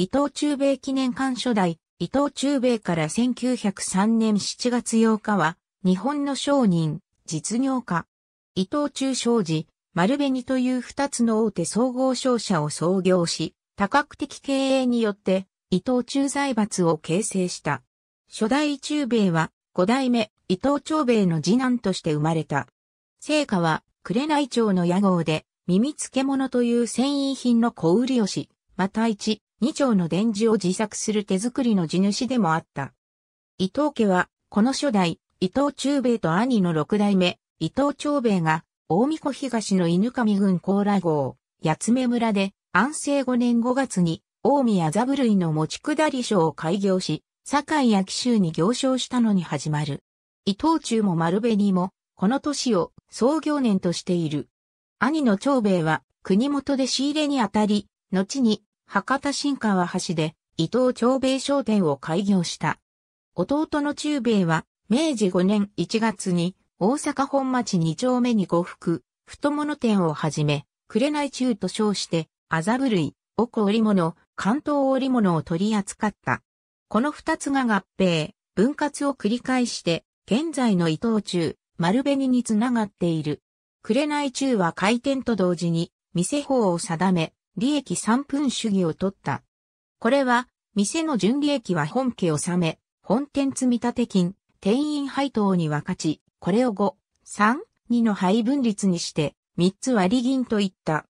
伊藤忠兵衛記念館初代、伊藤忠兵衛から1903年7月8日は、日本の商人、実業家。伊藤忠商事、丸紅という二つの大手総合商社を創業し、多角的経営によって、伊藤忠財閥を形成した。初代忠兵衛は、五代目、伊藤長兵衛の次男として生まれた。成果は、紅町の屋号で、耳付物という繊維品の小売りをし、また一、2丁の伝授を自作する手作りの地主でもあった。伊藤家は、この初代、伊藤忠兵衛と兄の六代目、伊藤長兵衛が、大御子東の犬上郡高羅郷、八目村で、安政5年5月に、大宮座部類の持ち下り所を開業し、堺や紀州に行商したのに始まる。伊藤忠も丸紅も、この年を創業年としている。兄の長兵衛は、国元で仕入れにあたり、後に博多新川橋で伊藤長兵衛商店を開業した。弟の中兵衛は明治5年1月に大阪本町2丁目に呉服、太物店をはじめ、紅中と称して、麻布類、奥織物、関東織物を取り扱った。この二つが合併、分割を繰り返して、現在の伊藤中、丸紅につながっている。紅中は開店と同時に、店法を定め、利益三分主義を取った。これは、店の純利益は本家納め、本店積立金、店員配当に分かち、これを5、3、二の配分率にして、3つ割り銀といった。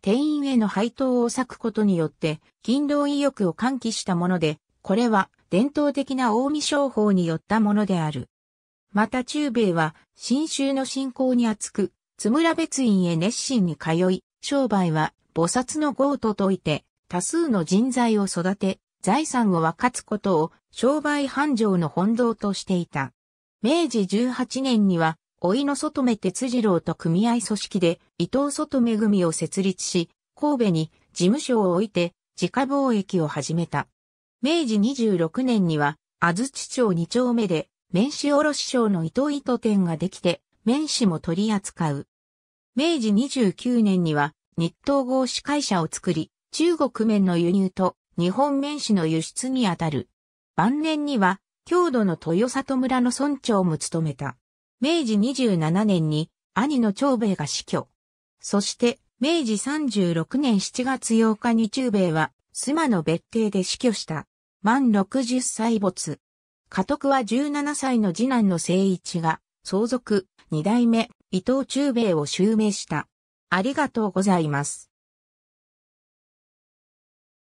店員への配当を割くことによって、勤労意欲を喚起したもので、これは伝統的な大見商法によったものである。また中米は、新州の信仰に厚く、津村別院へ熱心に通い、商売は菩薩の豪と説いて、多数の人材を育て、財産を分かつことを商売繁盛の本堂としていた。明治18年には、老の外目哲次郎と組合組織で伊藤外目組を設立し、神戸に事務所を置いて自家貿易を始めた。明治26年には、安土町2丁目で、面子卸商の伊藤糸店ができて、面子も取り扱う。明治29年には、日東合資会社を作り、中国麺の輸入と日本麺紙の輸出にあたる。晩年には、郷土の豊里村の村長も務めた。明治27年に兄の長兵衛が死去。そして、明治36年7月8日に中兵衛は、妻の別邸で死去した。満60歳没。家督は17歳の次男の聖一が、相続、二代目、伊藤忠兵衛を襲名した。ありがとうございます。